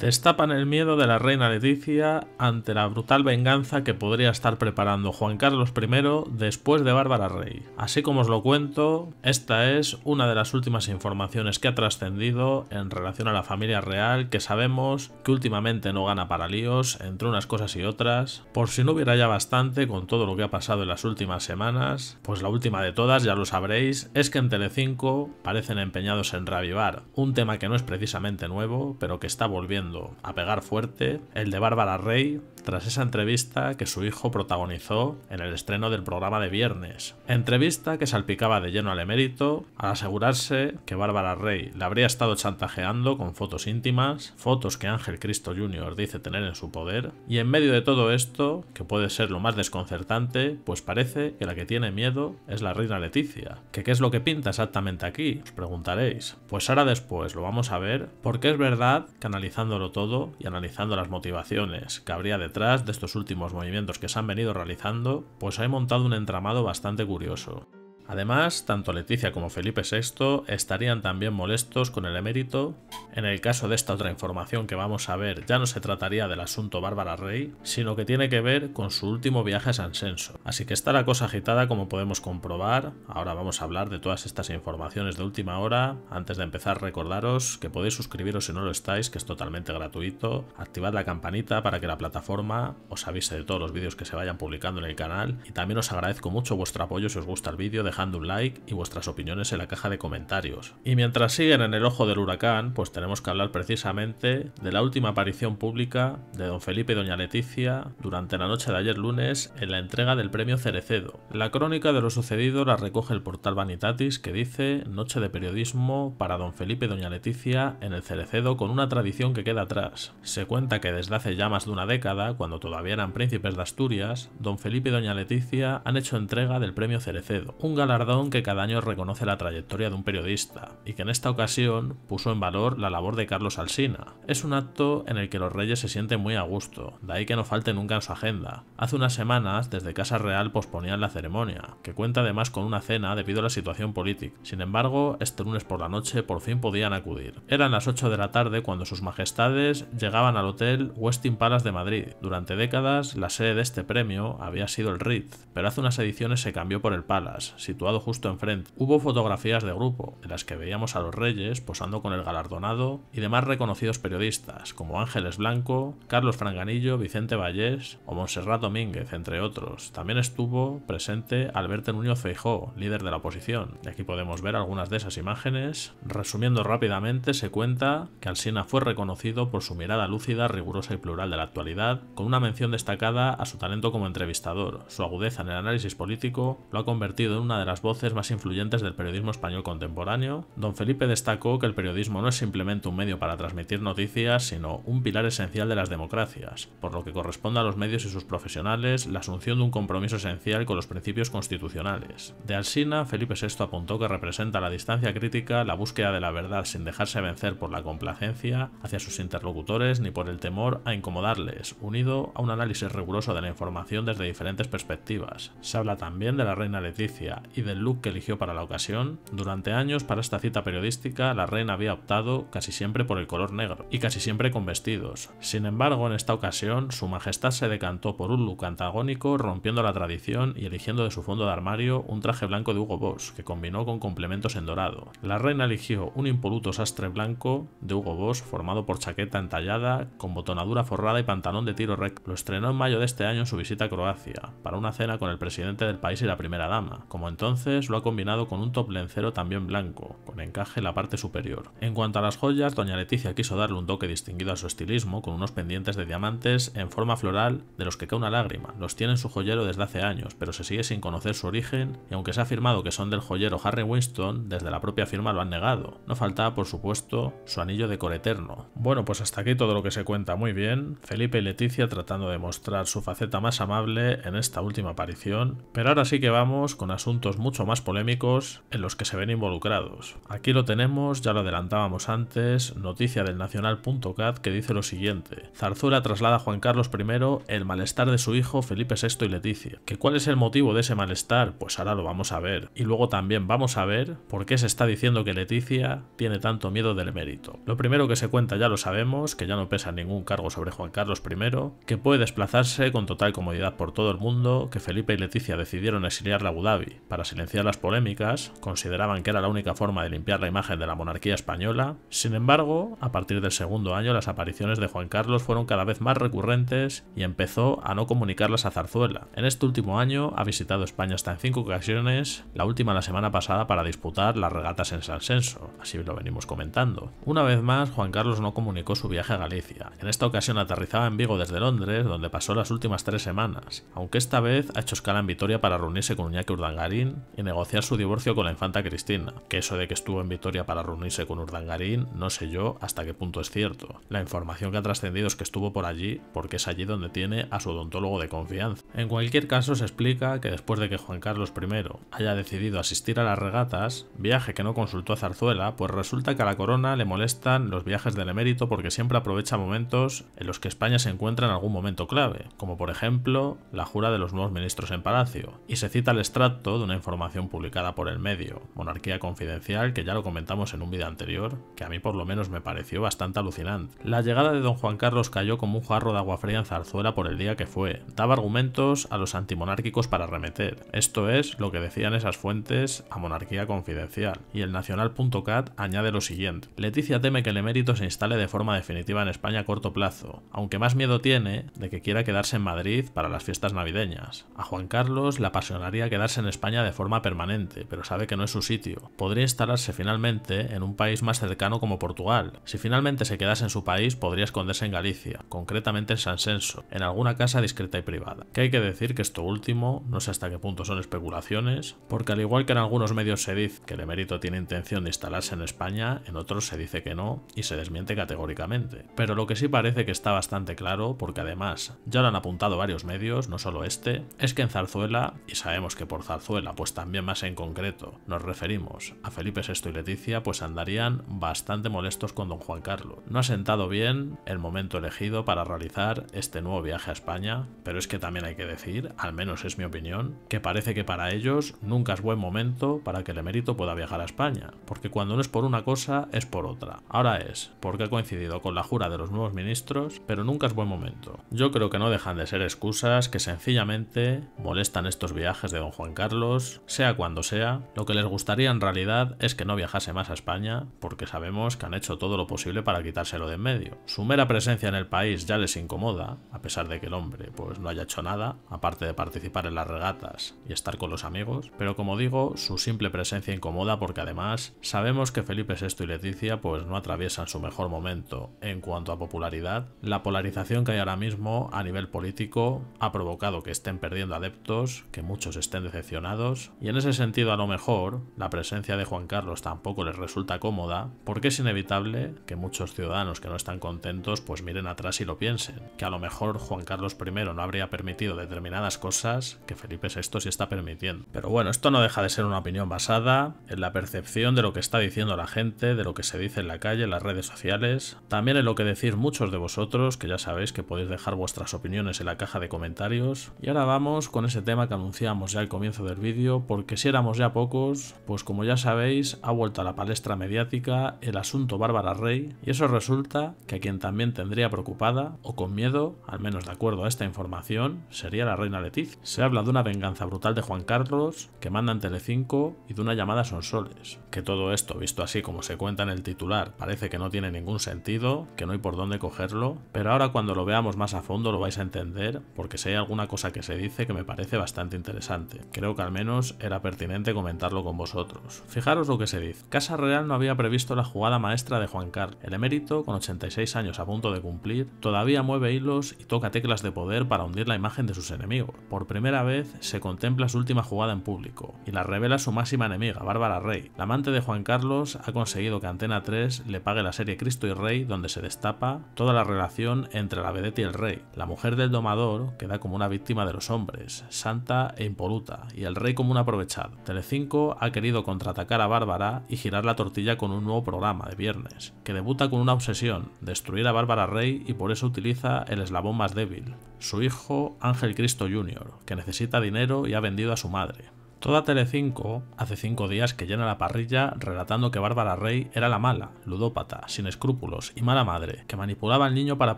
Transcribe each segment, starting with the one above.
Destapan el miedo de la reina Leticia ante la brutal venganza que podría estar preparando Juan Carlos I después de Bárbara Rey. Así como os lo cuento, esta es una de las últimas informaciones que ha trascendido en relación a la familia real que sabemos que últimamente no gana para líos entre unas cosas y otras. Por si no hubiera ya bastante con todo lo que ha pasado en las últimas semanas, pues la última de todas, ya lo sabréis, es que en Telecinco parecen empeñados en reavivar un tema que no es precisamente nuevo, pero que está volviendo a pegar fuerte, el de Bárbara Rey, tras esa entrevista que su hijo protagonizó en el estreno del programa de viernes. Entrevista que salpicaba de lleno al emérito al asegurarse que Bárbara Rey le habría estado chantajeando con fotos íntimas, fotos que Ángel Cristo Jr. dice tener en su poder, y en medio de todo esto, que puede ser lo más desconcertante, pues parece que la que tiene miedo es la reina Leticia. ¿Que qué es lo que pinta exactamente aquí? Os preguntaréis. Pues ahora después lo vamos a ver, porque es verdad que analizándolo todo y analizando las motivaciones que habría de detrás de estos últimos movimientos que se han venido realizando, pues he montado un entramado bastante curioso. Además, tanto Leticia como Felipe VI estarían también molestos con el emérito. En el caso de esta otra información que vamos a ver, ya no se trataría del asunto Bárbara Rey, sino que tiene que ver con su último viaje a San Senso. Así que está la cosa agitada como podemos comprobar. Ahora vamos a hablar de todas estas informaciones de última hora. Antes de empezar, recordaros que podéis suscribiros si no lo estáis, que es totalmente gratuito. Activad la campanita para que la plataforma os avise de todos los vídeos que se vayan publicando en el canal. Y también os agradezco mucho vuestro apoyo si os gusta el vídeo dando un like y vuestras opiniones en la caja de comentarios. Y mientras siguen en el ojo del huracán, pues tenemos que hablar precisamente de la última aparición pública de don Felipe y doña Leticia durante la noche de ayer lunes en la entrega del premio Cerecedo. La crónica de lo sucedido la recoge el portal Vanitatis que dice Noche de periodismo para don Felipe y doña Leticia en el Cerecedo con una tradición que queda atrás. Se cuenta que desde hace ya más de una década, cuando todavía eran príncipes de Asturias, don Felipe y doña Leticia han hecho entrega del premio Cerecedo, un galardón que cada año reconoce la trayectoria de un periodista, y que en esta ocasión puso en valor la labor de Carlos Alsina. Es un acto en el que los reyes se sienten muy a gusto, de ahí que no falte nunca en su agenda. Hace unas semanas, desde Casa Real posponían la ceremonia, que cuenta además con una cena debido a la situación política. Sin embargo, este lunes por la noche por fin podían acudir. Eran las 8 de la tarde cuando sus majestades llegaban al hotel Westin Palace de Madrid. Durante décadas, la sede de este premio había sido el Ritz, pero hace unas ediciones se cambió por el Palace, situado justo enfrente. Hubo fotografías de grupo, en las que veíamos a los reyes posando con el galardonado y demás reconocidos periodistas, como Ángeles Blanco, Carlos Franganillo, Vicente Vallés o Monserrat Domínguez, entre otros. También estuvo presente Alberto Núñez Feijó, líder de la oposición. y Aquí podemos ver algunas de esas imágenes. Resumiendo rápidamente, se cuenta que Alsina fue reconocido por su mirada lúcida, rigurosa y plural de la actualidad, con una mención destacada a su talento como entrevistador. Su agudeza en el análisis político lo ha convertido en una de las voces más influyentes del periodismo español contemporáneo, don Felipe destacó que el periodismo no es simplemente un medio para transmitir noticias, sino un pilar esencial de las democracias, por lo que corresponde a los medios y sus profesionales la asunción de un compromiso esencial con los principios constitucionales. De Alsina, Felipe VI apuntó que representa la distancia crítica, la búsqueda de la verdad sin dejarse vencer por la complacencia hacia sus interlocutores ni por el temor a incomodarles, unido a un análisis riguroso de la información desde diferentes perspectivas. Se habla también de la reina Leticia y del look que eligió para la ocasión, durante años para esta cita periodística la reina había optado casi siempre por el color negro y casi siempre con vestidos. Sin embargo, en esta ocasión, su majestad se decantó por un look antagónico, rompiendo la tradición y eligiendo de su fondo de armario un traje blanco de Hugo Boss, que combinó con complementos en dorado. La reina eligió un impoluto sastre blanco de Hugo Boss formado por chaqueta entallada, con botonadura forrada y pantalón de tiro recto. Lo estrenó en mayo de este año en su visita a Croacia, para una cena con el presidente del país y la primera dama, como en entonces lo ha combinado con un top lencero también blanco, con encaje en la parte superior. En cuanto a las joyas, doña Leticia quiso darle un toque distinguido a su estilismo con unos pendientes de diamantes en forma floral de los que cae una lágrima. Los tiene en su joyero desde hace años, pero se sigue sin conocer su origen y aunque se ha afirmado que son del joyero Harry Winston, desde la propia firma lo han negado. No faltaba, por supuesto, su anillo de cor eterno. Bueno, pues hasta aquí todo lo que se cuenta muy bien. Felipe y Leticia tratando de mostrar su faceta más amable en esta última aparición. Pero ahora sí que vamos con asuntos mucho más polémicos en los que se ven involucrados. Aquí lo tenemos, ya lo adelantábamos antes, noticia del nacional.cat que dice lo siguiente. Zarzuela traslada a Juan Carlos I el malestar de su hijo Felipe VI y Leticia. ¿Que ¿Cuál es el motivo de ese malestar? Pues ahora lo vamos a ver. Y luego también vamos a ver por qué se está diciendo que Leticia tiene tanto miedo del emérito. Lo primero que se cuenta ya lo sabemos, que ya no pesa ningún cargo sobre Juan Carlos I, que puede desplazarse con total comodidad por todo el mundo, que Felipe y Leticia decidieron exiliar a Abu Dhabi para silenciar las polémicas, consideraban que era la única forma de limpiar la imagen de la monarquía española, sin embargo, a partir del segundo año las apariciones de Juan Carlos fueron cada vez más recurrentes y empezó a no comunicarlas a Zarzuela. En este último año ha visitado España hasta en cinco ocasiones, la última la semana pasada para disputar las regatas en San Senso, así lo venimos comentando. Una vez más, Juan Carlos no comunicó su viaje a Galicia. En esta ocasión aterrizaba en Vigo desde Londres, donde pasó las últimas tres semanas, aunque esta vez ha hecho escala en Vitoria para reunirse con Uñaque Urdangarín y negociar su divorcio con la infanta Cristina, que eso de que estuvo en Vitoria para reunirse con Urdangarín no sé yo hasta qué punto es cierto. La información que ha trascendido es que estuvo por allí porque es allí donde tiene a su odontólogo de confianza. En cualquier caso se explica que después de que Juan Carlos I haya decidido asistir a las regatas, viaje que no consultó a Zarzuela, pues resulta que a la corona le molestan los viajes del emérito porque siempre aprovecha momentos en los que España se encuentra en algún momento clave, como por ejemplo la jura de los nuevos ministros en palacio, y se cita el extracto de una información publicada por el medio, Monarquía Confidencial, que ya lo comentamos en un vídeo anterior, que a mí por lo menos me pareció bastante alucinante. La llegada de don Juan Carlos cayó como un jarro de agua fría en Zarzuela por el día que fue. Daba argumentos a los antimonárquicos para remeter. Esto es lo que decían esas fuentes a Monarquía Confidencial. Y el nacional.cat añade lo siguiente. Leticia teme que el emérito se instale de forma definitiva en España a corto plazo, aunque más miedo tiene de que quiera quedarse en Madrid para las fiestas navideñas. A Juan Carlos le apasionaría quedarse en España de forma permanente, pero sabe que no es su sitio. Podría instalarse finalmente en un país más cercano como Portugal. Si finalmente se quedase en su país, podría esconderse en Galicia, concretamente en San Senso, en alguna casa discreta y privada. Que hay que decir que esto último, no sé hasta qué punto son especulaciones, porque al igual que en algunos medios se dice que el emérito tiene intención de instalarse en España, en otros se dice que no y se desmiente categóricamente. Pero lo que sí parece que está bastante claro, porque además ya lo han apuntado varios medios, no solo este, es que en Zarzuela, y sabemos que por Zarzuela pues también más en concreto. Nos referimos a Felipe VI y Leticia, pues andarían bastante molestos con don Juan Carlos. No ha sentado bien el momento elegido para realizar este nuevo viaje a España, pero es que también hay que decir, al menos es mi opinión, que parece que para ellos nunca es buen momento para que el emérito pueda viajar a España, porque cuando no es por una cosa, es por otra. Ahora es, porque ha coincidido con la jura de los nuevos ministros, pero nunca es buen momento. Yo creo que no dejan de ser excusas que sencillamente molestan estos viajes de don Juan Carlos sea cuando sea, lo que les gustaría en realidad es que no viajase más a España, porque sabemos que han hecho todo lo posible para quitárselo de en medio. Su mera presencia en el país ya les incomoda, a pesar de que el hombre pues no haya hecho nada, aparte de participar en las regatas y estar con los amigos, pero como digo, su simple presencia incomoda porque además sabemos que Felipe VI y Leticia pues no atraviesan su mejor momento en cuanto a popularidad. La polarización que hay ahora mismo a nivel político ha provocado que estén perdiendo adeptos, que muchos estén decepcionados y en ese sentido a lo mejor la presencia de Juan Carlos tampoco les resulta cómoda, porque es inevitable que muchos ciudadanos que no están contentos pues miren atrás y lo piensen, que a lo mejor Juan Carlos I no habría permitido determinadas cosas que Felipe VI sí está permitiendo. Pero bueno, esto no deja de ser una opinión basada en la percepción de lo que está diciendo la gente, de lo que se dice en la calle, en las redes sociales, también en lo que decís muchos de vosotros, que ya sabéis que podéis dejar vuestras opiniones en la caja de comentarios. Y ahora vamos con ese tema que anunciamos ya al comienzo del vídeo porque si éramos ya pocos, pues como ya sabéis, ha vuelto a la palestra mediática el asunto Bárbara Rey y eso resulta que a quien también tendría preocupada o con miedo, al menos de acuerdo a esta información, sería la reina Letiz. Se habla de una venganza brutal de Juan Carlos que manda en Telecinco y de una llamada a Sonsoles. Que todo esto, visto así como se cuenta en el titular, parece que no tiene ningún sentido, que no hay por dónde cogerlo, pero ahora cuando lo veamos más a fondo lo vais a entender porque si hay alguna cosa que se dice que me parece bastante interesante. Creo que al menos era pertinente comentarlo con vosotros. Fijaros lo que se dice. Casa Real no había previsto la jugada maestra de Juan Carlos. El emérito, con 86 años a punto de cumplir, todavía mueve hilos y toca teclas de poder para hundir la imagen de sus enemigos. Por primera vez se contempla su última jugada en público y la revela su máxima enemiga, Bárbara Rey. La amante de Juan Carlos ha conseguido que Antena 3 le pague la serie Cristo y Rey donde se destapa toda la relación entre la vedete y el rey. La mujer del domador queda como una víctima de los hombres, santa e impoluta, y el rey como un aprovechado. Telecinco ha querido contraatacar a Bárbara y girar la tortilla con un nuevo programa de viernes, que debuta con una obsesión, destruir a Bárbara Rey y por eso utiliza el eslabón más débil, su hijo Ángel Cristo Jr., que necesita dinero y ha vendido a su madre. Toda Telecinco hace cinco días que llena la parrilla relatando que Bárbara Rey era la mala, ludópata, sin escrúpulos y mala madre, que manipulaba al niño para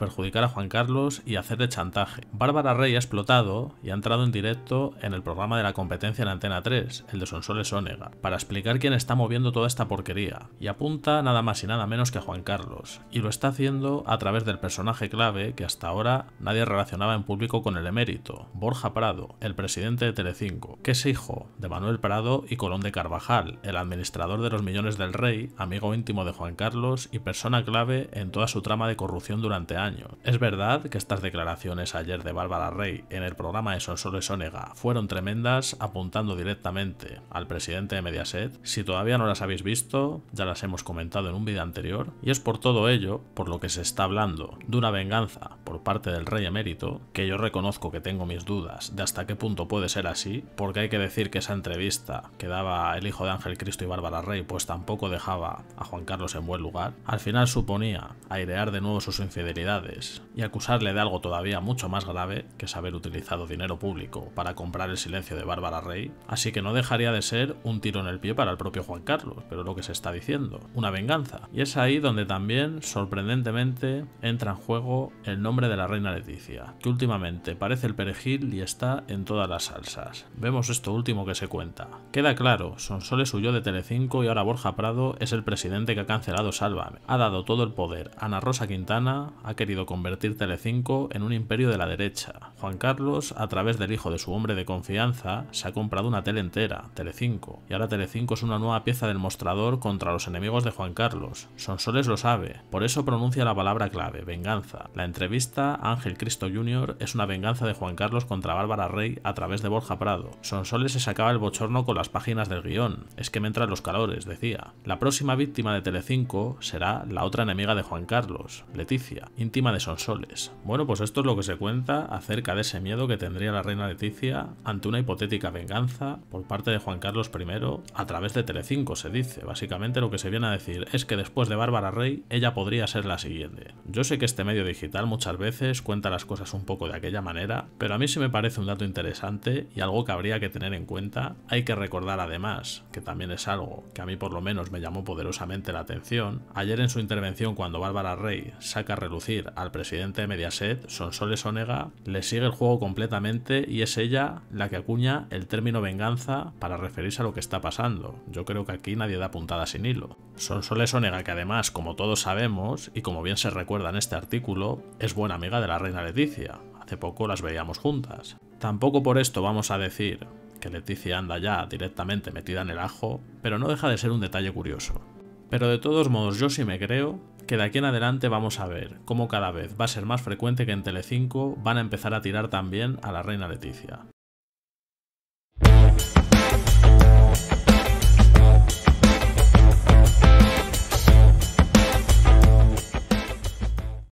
perjudicar a Juan Carlos y hacerle chantaje. Bárbara Rey ha explotado y ha entrado en directo en el programa de la competencia en Antena 3, el de Sonsoles Onega, para explicar quién está moviendo toda esta porquería, y apunta nada más y nada menos que a Juan Carlos, y lo está haciendo a través del personaje clave que hasta ahora nadie relacionaba en público con el emérito, Borja Prado, el presidente de Telecinco, que es hijo de Manuel Prado y Colón de Carvajal, el administrador de los millones del rey, amigo íntimo de Juan Carlos y persona clave en toda su trama de corrupción durante años. Es verdad que estas declaraciones ayer de Bárbara Rey en el programa de Sonsoles Sonega fueron tremendas, apuntando directamente al presidente de Mediaset. Si todavía no las habéis visto, ya las hemos comentado en un vídeo anterior, y es por todo ello por lo que se está hablando de una venganza por parte del rey emérito, que yo reconozco que tengo mis dudas de hasta qué punto puede ser así, porque hay que decir que esa entrevista que daba el hijo de Ángel Cristo y Bárbara Rey, pues tampoco dejaba a Juan Carlos en buen lugar, al final suponía airear de nuevo sus infidelidades y acusarle de algo todavía mucho más grave que haber utilizado dinero público para comprar el silencio de Bárbara Rey, así que no dejaría de ser un tiro en el pie para el propio Juan Carlos, pero lo que se está diciendo, una venganza. Y es ahí donde también, sorprendentemente, entra en juego el nombre de la reina Leticia, que últimamente parece el perejil y está en todas las salsas. Vemos esto último que se cuenta. Queda claro, Sonsoles huyó de Telecinco y ahora Borja Prado es el presidente que ha cancelado Sálvame. Ha dado todo el poder. Ana Rosa Quintana ha querido convertir Telecinco en un imperio de la derecha. Juan Carlos, a través del hijo de su hombre de confianza, se ha comprado una tele entera, Telecinco. Y ahora Telecinco es una nueva pieza del mostrador contra los enemigos de Juan Carlos. Sonsoles lo sabe, por eso pronuncia la palabra clave, venganza. La entrevista Ángel Cristo Jr. es una venganza de Juan Carlos contra Bárbara Rey a través de Borja Prado. Sonsoles se saca el bochorno con las páginas del guión, es que me entran los calores, decía. La próxima víctima de Telecinco será la otra enemiga de Juan Carlos, Leticia, íntima de Sonsoles. Bueno, pues esto es lo que se cuenta acerca de ese miedo que tendría la reina Leticia ante una hipotética venganza por parte de Juan Carlos I a través de Telecinco, se dice. Básicamente lo que se viene a decir es que después de Bárbara Rey, ella podría ser la siguiente. Yo sé que este medio digital muchas veces cuenta las cosas un poco de aquella manera, pero a mí sí me parece un dato interesante y algo que habría que tener en cuenta hay que recordar además, que también es algo que a mí por lo menos me llamó poderosamente la atención, ayer en su intervención cuando Bárbara Rey saca a relucir al presidente de Mediaset, Sonsoles Onega, le sigue el juego completamente y es ella la que acuña el término venganza para referirse a lo que está pasando. Yo creo que aquí nadie da puntada sin hilo. Sonsoles Onega que además, como todos sabemos, y como bien se recuerda en este artículo, es buena amiga de la reina Leticia. Hace poco las veíamos juntas. Tampoco por esto vamos a decir que Leticia anda ya directamente metida en el ajo, pero no deja de ser un detalle curioso. Pero de todos modos yo sí me creo que de aquí en adelante vamos a ver cómo cada vez va a ser más frecuente que en Telecinco van a empezar a tirar también a la reina Leticia.